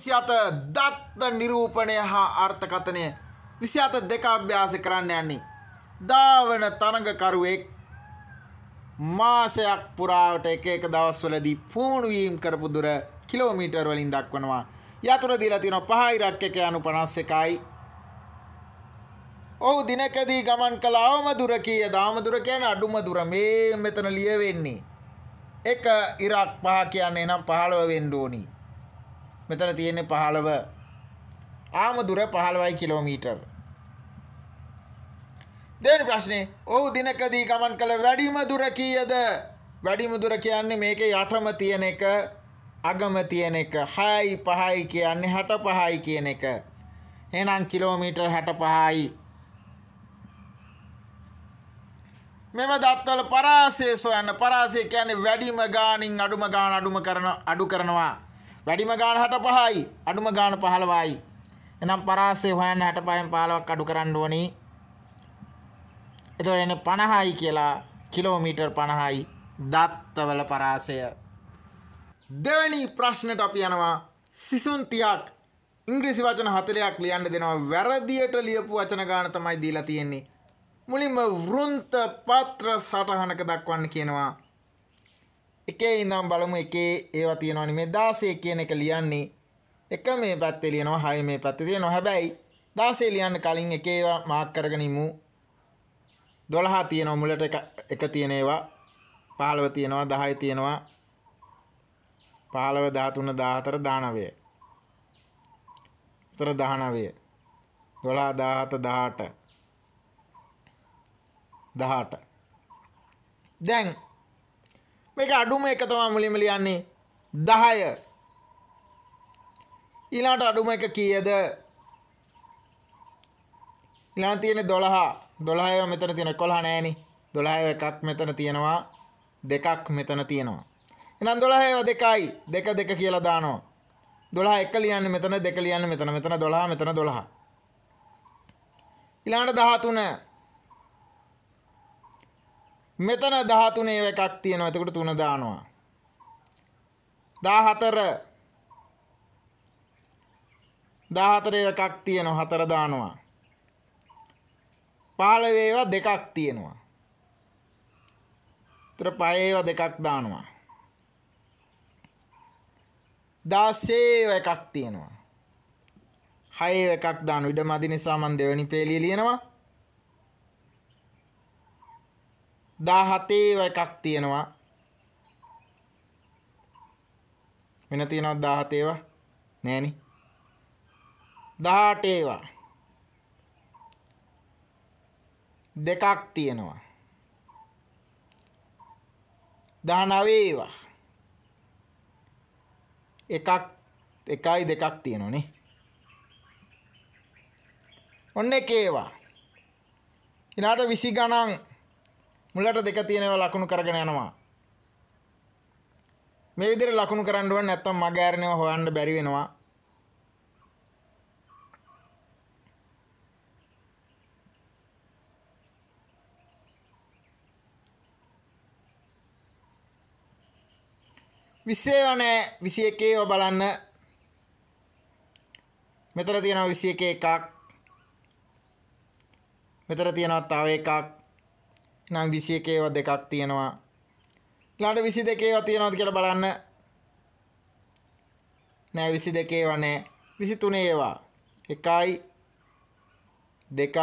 විසි අත දත්ත නිරූපණය හා අර්ථකථනය විසි අත දෙක අභ්‍යාස කරන්න යන්නේ. දාවන තරඟකරුවෙක් මාසයක් පුරාවට එක එක දවස්වලදී පූණුවීම් කරපු දුර කිලෝමීටර් වලින් දක්වනවා. යතුර දීලා තියෙනවා පහයි රක් එක යනු 51යි. ඔහු දිනකදී ගමන් කළ අවම දුර කීයද? අවම දුර කියන්නේ අඩුම දුර. මේ මෙතන ලියවෙන්නේ. එක ඉරක් පහ කියන්නේ නම් 15 වෙන්න ඕනි. මෙතන තියෙන්නේ පහළව ආමදුර පහළවයි කිලෝමීටර් දෙවැනි ප්‍රශ්නේ ඔහු දිනකදී ගමන් කළ වැඩිම දුර කීයද වැඩිම දුර කියන්නේ මේකේ යටම තියෙන එක අගම තියෙන එක 6යි 5යි කියන්නේ 65යි කියන එක එහෙනම් කිලෝමීටර් 65යි මෙම දත්වල පරාසය සොයන්න පරාසය කියන්නේ වැඩිම ගානින් අඩුම ගාන අඩුම කරන අඩු කරනවා වැඩිම ගාන හට පහයි අඩුම ගාන පහළවයි එනම් පරාසය හොයන්න හැට පහෙන් පාලවක් අඩු කරන්න ඕනි එතකොට එන්නේ 50යි කියලා කිලෝමීටර් 50යි දත්තවල පරාසය දෙවැනි ප්‍රශ්නට අපි යනවා සිසුන් 30ක් ඉංග්‍රීසි වචන 40ක් ලියන්න දෙනවා වැරදියට ලියපු වචන ගාන තමයි දීලා තියෙන්නේ මුලින්ම වෘන්ත පත්‍ර සටහනක දක්වන්න කියනවා එකේ ඉඳම් බලමු එකේ ඒවා තියෙනවනේ මේ 16 කියන එක ලියන්නේ එක මේ පැත්තේ ලියනවා 6 මේ පැත්තේ තියෙනවා හැබැයි 16 ලියන්න කලින් එකේ ඒවා මාක් කරගෙන ඉමු 12 තියෙනවා මුලට එක එක තියෙන ඒවා 15 තියෙනවා 10 තියෙනවා 15 13 14 19 විතර 19 12 17 18 18 දැන් මේක අඩුම එක තමයි මුලින්ම ලියන්නේ 10 ඊළඟට අඩුම එක කීයද ඊළඟ තියෙන්නේ 12 12 මෙතන තියෙන 11 නෑනේ 12 එකක් මෙතන තියෙනවා දෙකක් මෙතන තියෙනවා එහෙනම් 12 ඒවා දෙකයි දෙක දෙක කියලා දානවා 12 එක ලියන්නේ මෙතන දෙක ලියන්නේ මෙතන මෙතන 12 මෙතන 12 ඊළඟට 13 මෙතන 13 ඒව එකක් තියෙනවා. එතකොට 3 දානවා. 14 14 ඒව එකක් තියෙනවා. 4 දානවා. 15 ඒව දෙකක් තියෙනවා. එතකොට 5 ඒව දෙකක් දානවා. 16 ඒව එකක් තියෙනවා. 6 ඒව එකක් දානවා. ඉඩ මදි නිසා මම දෙවෙනි පේලිය ලියනවා. දාහතේ එකක් තියෙනවා වෙන තියෙනව දාහතේවා නෑනි දහටේවා දෙකක් තියෙනවා දහනවේවා එකක් එකයි දෙකක් තියෙනවනේ ඔන්න එකේවා ඊළාට විසි ගණන් මුලට දෙක තියෙනවා ලකුණු කරගෙන යනවා. මේ විදිහට ලකුණු කරන්න ඕන නැත්තම් මග ඇරෙනව හොයන්න බැරි වෙනවා. විස්සේව නෑ 21 ඒව බලන්න. මෙතන තියෙනවා 21 එකක්. මෙතන තියෙනවා තව එකක්. නම් 21 ඒවා දෙකක් තියෙනවා ඊළඟට 22 ඒවා තියෙනවද කියලා බලන්න නෑ 22 ඒවා නෑ 23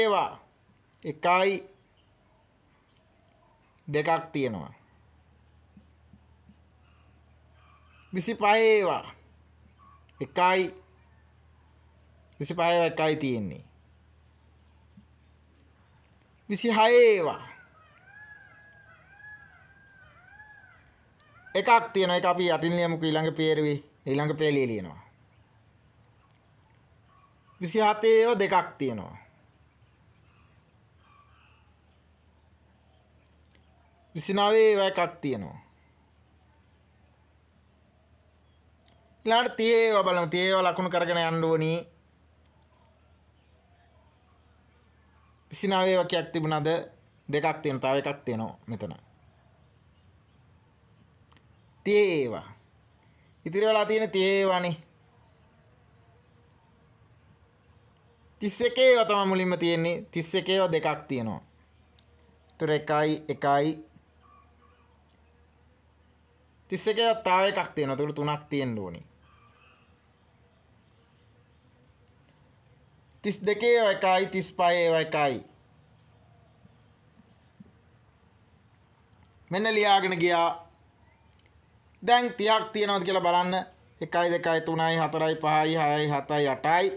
ඒවා 1යි 2යි දෙකක් තියෙනවා ඊළඟට 24 ඒවා 1යි දෙකක් තියෙනවා 25 ඒවා එකයි විසි පහව එකයි තියෙන්නේ. විසි හයේවා එකක් තියෙන එක අපි යටින් ලියමුක ඊළඟ පේරුවේ ඊළඟ පේලිය ලියනවා. විසි හතේව දෙකක් තියෙනවා. විසිනාවේ වැ එකක් තියෙනවා. ඊළඟට තියේව බලමු තියේව ලකුණු කරගෙන යන්න ඕනි 29 වකයක් තිබුණාද දෙකක් තියෙන තව එකක් තියෙනවා මෙතන තියේව ඉතිරි වෙලා තියෙන තියේවනේ 31 ඒව තමයි මුලින්ම තියෙන්නේ 31 ඒව දෙකක් තියෙනවා තුර එකයි එකයි තිස්සක තාව එකක් තියෙන තුළ තුනක් තියෙන්ඩුවනේ තිස් දෙකේ එකයි තිස් පයේ එකයි මෙන්න ලියාගෙන ගියා දැන් තියක් තියෙනවද කියලා බලන්න එකයි දෙකයි තුනයි හතරයි පහයි හයයි හතයි අටයි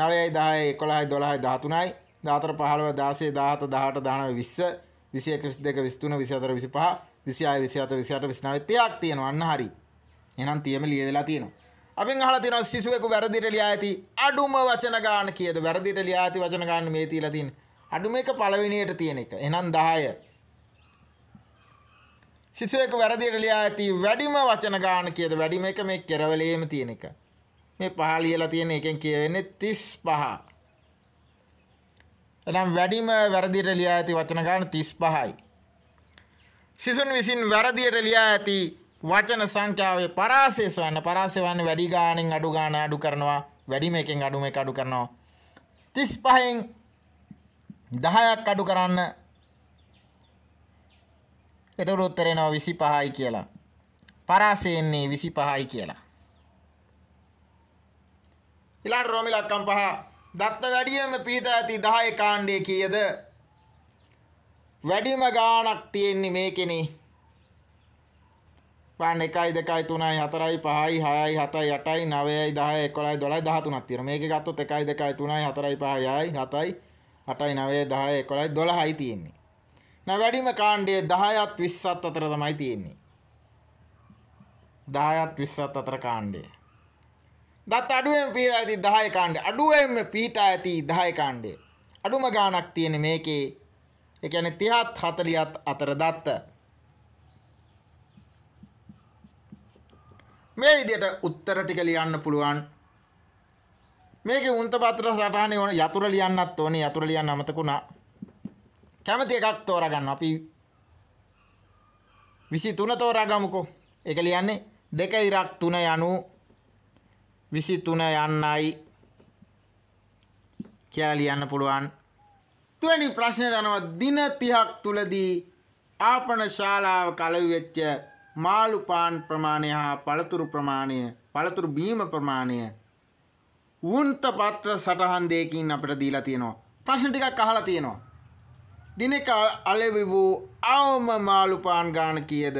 නවයයි දහයයි එකොළහයි දොළහයි දහතුනයි දාතර පහළව දාසේ දාහත දහට දානව විස්ස විසිය කිස් දෙක විස්තුන විසිතර විසි පහ විසියාය විසි අත විසිට විස්නාව තියක් තියෙනවා අන්න හරි එනම් තියම ලිය වෙලා තියෙනවා අපෙන් අහලා තියෙනවා සිසුවෙකු වැරදිට ලියා ඇති අඩුම වචන ගාන කීයද වැරදිට ලියා ඇති වචන ගාන මේ තියලා තියෙන්නේ අඩුම එක පළවෙනියට තියෙන එක එහෙනම් 10 සිසුවෙකු වැරදිට ලියා ඇති වැඩිම වචන ගාන කීයද වැඩිම එක මේ කෙරවලේම තියෙන එක මේ පහ ලියලා තියෙන එකෙන් කියවෙන්නේ 35 එනම් වැඩිම වැරදිට ලියා ඇති වචන ගාන 35යි සිසුන් විසින් වැරදියට ලියා ඇති වචන සංඛ්‍යාවේ පරාසේස වන්න පරාසය වන්න වැඩි ගානෙන් අඩු ගාන අඩු කරනවා වැඩිම එකෙන් අඩුම එක අඩු කරනවා 35න් 10ක් අඩු කරන්න එතකොට උත්තර එනවා 25යි කියලා පරාසය එන්නේ 25යි කියලා ඊළඟ රෝමි ලක්කම් පහ දත්ත වැඩියම පිට ඇති 10 කාණ්ඩයේ කීයද වැඩිම ගාණක් තියෙන්නේ මේකෙනේ පාන්න එකයි දෙකයි තුනයි හතරයි පහයි හයයි හතයි යටයි නවයයි දහයි එකොළයි දොළයි දහතුනක් තියෙනවා. මේකේ ගත්තොත් එකයි දෙකයි තුනයි හතරයි පහයි හයයි හතයි අටයි නවයයි දහයි එකොළයි දොළහයි තියෙන්නේ. නැ වැඩිම කාණ්ඩය 10ත් 20ත් අතර තමයි තියෙන්නේ. 10ත් 20ත් අතර කාණ්ඩය. දත් අඩුවෙන් පීඩා ඇති 10 කාණ්ඩය. අඩුවෙන් පීඩා ඇති 10 කාණ්ඩය. අඩුම ගාණක් තියෙන මේකේ ඒ කියන්නේ 30ත් 40ත් අතර දත්ත මේ විදිහට උත්තර ටික ලියන්න පුළුවන් මේක උන්ත පත්‍ර සටහනේ ඕන යතුර ලියන්නත් ඕනේ යතුර ලියන්න අමතකුණා කැමති එකක් තෝරගන්න අපි 23 තෝරාගමුකෝ ඒක ලියන්නේ 2 ඉරක් 3 යනු 23 යන්නයි කියලා ලියන්න පුළුවන් තුවැනි ප්‍රශ්නයට අනුව දින 30ක් තුලදී ආපන ශාලාව කලවි වෙච්ච මාළු පාන් ප්‍රමාණය හා පළතුරු ප්‍රමාණය පළතුරු බීම ප්‍රමාණය වුන්ත පත්‍ර සටහන් දෙයකින් අපිට දීලා තියෙනවා ප්‍රශ්න ටිකක් අහලා තියෙනවා දිනක අලෙවි වූ අවම මාළු පාන් ගාන කීයද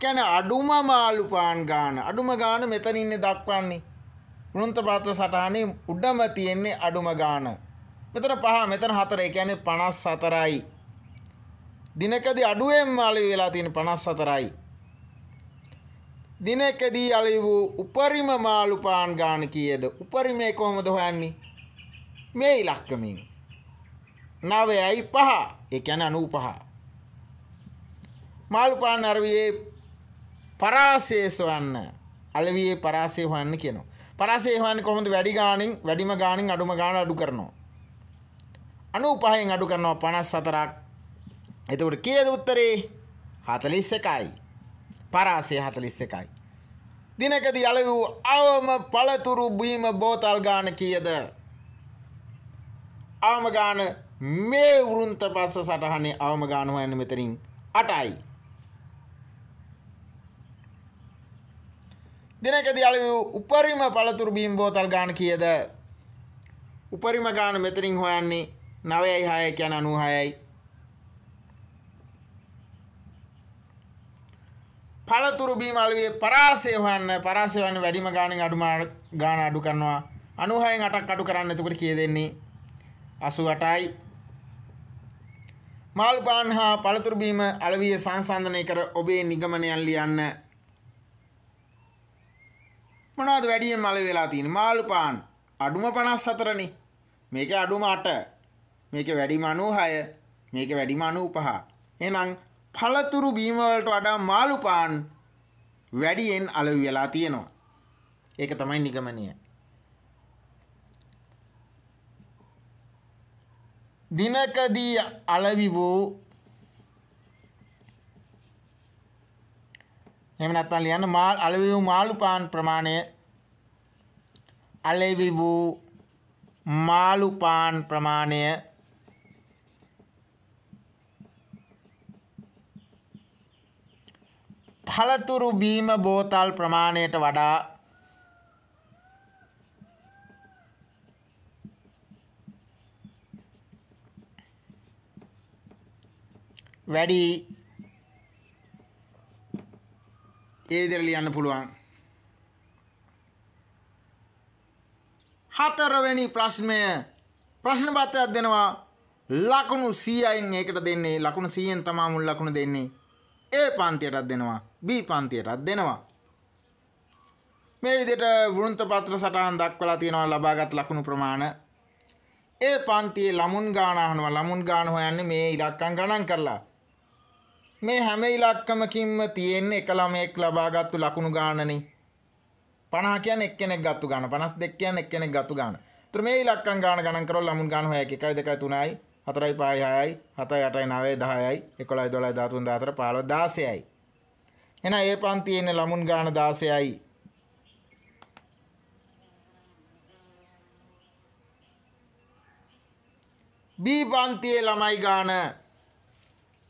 කියන්නේ අඩුම මාළු පාන් ගාන අඩුම ගාන මෙතන ඉන්නේ දක්වන්නේ වුන්ත පත්‍ර සටහනේ උඩම තියෙන්නේ අඩුම ගාන මෙතන පහ මෙතන හතර ඒ කියන්නේ 54යි දිනකදී අඩුවෙන් මාළු වෙලා තියෙන්නේ 54යි දිනකදී අලි වූ උපරිම මාළුපාන් ගාන කීයද උපරිමය කොහොමද හොයන්නේ මේ ඉලක්කමින් නවයයි පහ ඒ කියන්නේ අනූපහ මාළුපාන් අරවියේ පරාසය සොයන්න අලවියේ පරාසය හොයන්න කියනවා පරාසය හොයන්නේ කොහොමද වැඩි ගාණින් වැඩිම ගාණින් අඩුම ගාණ අඩු කරනවා අනූපහෙන් අඩු කරනවා පනස් සතරක් එතකොට කියද උත්තරේ හතලිස් එකයි පරාසය හතලිස් එකයි ದಿನಕದಿ ಅಳೆವು ಅವಮ ಪಳತುರು ಬೀಮ ಬೋತಾಲ್ಗಾನ කියද අවම ගාන මේ වෘන්ත පස්ස සටහනේ අවම ගාන හොයන්න මෙතනින් 8යි දිනකදී අලෙවි උපරිම පළතුරු බීම් බෝතල් ගාන කීයද උපරිම ගාන මෙතනින් හොයන්නේ 9යි 6යි කියන 96යි පළතුරු බීම අලුවේ පරාසය හොයන්න පරාසය හොයන්න වැඩිම ගාණෙන් අඩුම ගාණ අඩු කරනවා 96න් 8ක් අඩු කරන්න එතකොට කී දෙන්නේ 88යි මාළු පාන් හා පළතුරු බීම අලුවිය සංසන්දනය කර ඔබේ නිගමනයන් ලියන්න මොනවද වැඩියෙන් මල වෙලා තියෙන්නේ මාළු පාන් අඩුම 54 නේ මේක අඩුම 8 මේක වැඩිම 96 මේක වැඩිම 95 එහෙනම් පළතුරු බීමවලට වඩා මාළුපාන් වැඩියෙන් අලවි වෙලා තියෙනවා. ඒක තමයි නිගමනය. දිනකදී අලවි වූ එහෙම නැත්නම් ලියන්න මා අලවි වූ මාළුපාන් ප්‍රමාණය අලෙවි වූ මාළුපාන් ප්‍රමාණය පළතුරු බීම බෝතල් ප්‍රමාණයට වඩා වැඩි ඒ විදිහට ලියන්න පුළුවන් හතරවෙනි ප්‍රශ්නය ප්‍රශ්න පත්‍රයක් දෙනවා ලකුණු 100යින් ඒකට දෙන්නේ ලකුණු 100න් තමයි මුල් ලකුණු දෙන්නේ ඒ පන්තියටත් දෙනවා B පන්තියටත් දෙනවා මේ විදිහට වෘන්ත පත්‍ර සටහන් දක්වලා තියෙනවා ලබාගත් ලකුණු ප්‍රමාණ ඒ පන්තියේ ළමුන් ගාන අහනවා ළමුන් ගාන හොයන්නේ මේ ඉලක්කම් ගණන් කරලා මේ හැම ඉලක්කමකින්ම තියෙන එක ළමයෙක් ලබාගත්තු ලකුණු ගානනේ 50 කියන්නේ එක්කෙනෙක් ගත්තු ගාන 52 කියන්නේ එක්කෙනෙක් ගත්තු ගාන. ඒතර මේ ඉලක්කම් ගාන ගණන් කරලා ළමුන් ගාන හොයයි 1 2 3යි හතරයි පහයි හයයි හතයි අටයි නවයයි දහයයි එකොළයි දොළයි දාතුන් දාතර පහළොව දාසයයි. එන ඒ පන්තියේ ඉන්න ළමුන් ගාන දාසයයි. බී පන්තියේ ළමයි ගාන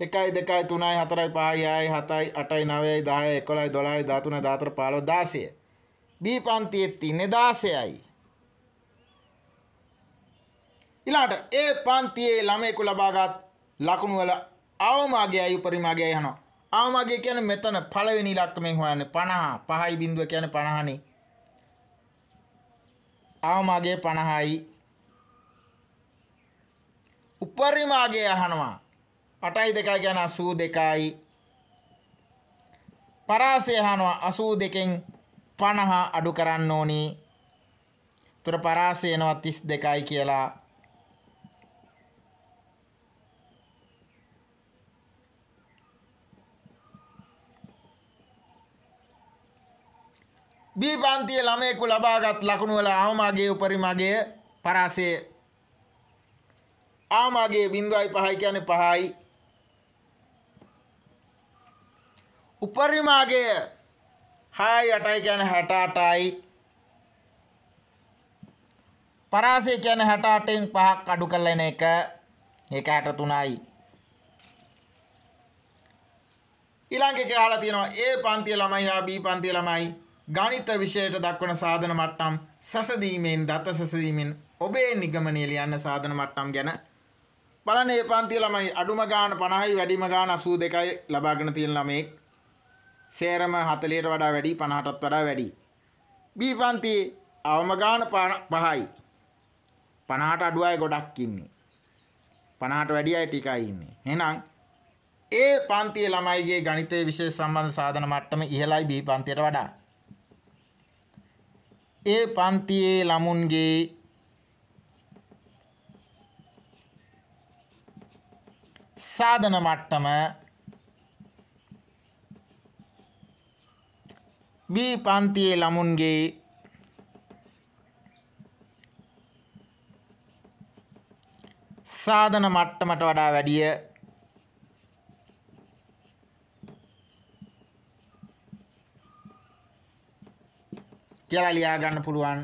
එකයි දෙකයි තුනයි හතරයි පහයි හයයි හතයි අටයි නවයයි දහයයි එකොළයි දොළයි දාතුන දාතර පහළොව දාසය. බී පන්තියේ තින්නේ දාසයයි. ඊළාට ඒ පන්තියේ ළමයෙකු ලබාගත් ලකුණු වල අවමාගයයි උපරිමාගයයි යනවා. අවමාගය කියන්නේ මෙතන පළවෙනි ඉලක්කමෙන් හොයන්නේ 50. 5යි බිඳුව කියන්නේ 50නේ. අවමාගය 50යි. උපරිමාගය අහනවා. 8යි 2යි කියන්නේ 82යි. පරාසය අහනවා 82කින් 50 අඩු කරන්න ඕනේ. ඒතර පරාසය එනවා 32යි කියලා. බී පන්තියේ ළමයෙකු ලබාගත් ලකුණු වල ආවමාගේ උපරිමගය පරාසය ආවමාගේ 0.5යි කියන්නේ 5යි උපරිමගය 6යි 8යි කියන්නේ 68යි පරාසය කියන්නේ 68න් 5ක් අඩු කරලා එන එක ඒක 63යි ඊළඟ එක අහලා තියෙනවා A පන්තියේ ළමයි හා B පන්තියේ ළමයි ගණිත විෂයට දක්වන සාධන මට්ටම් සැසදීමෙන් දත සැසදීමෙන් ඔබේ නිගමනය ලියන්න සාධන මට්ටම් ගැන බලන ඒ පන්ති ළමයි අඩුම ගාන 50යි වැඩිම ගාන 82යි ලබාගෙන තියෙන ළමෙක් සේරම 40ට වඩා වැඩි 50ටත් වඩා වැඩි B පන්ති අවම ගාන 5යි 50ට අඩු අය ගොඩක් ඉන්නේ 50ට වැඩි අය ටිකයි ඉන්නේ එහෙනම් ඒ පන්තියේ ළමයිගේ ගණිතයේ විශේෂ සම්බන්ධ සාධන මට්ටම ඉහළයි B පන්තියට වඩා এ পান্তিয়ে লামুনগে சாதன மாட்டம பி பாந்தியே லமுன்கே சாதன மாட்டமට වඩා වැඩිය කියලා ලියා ගන්න පුළුවන්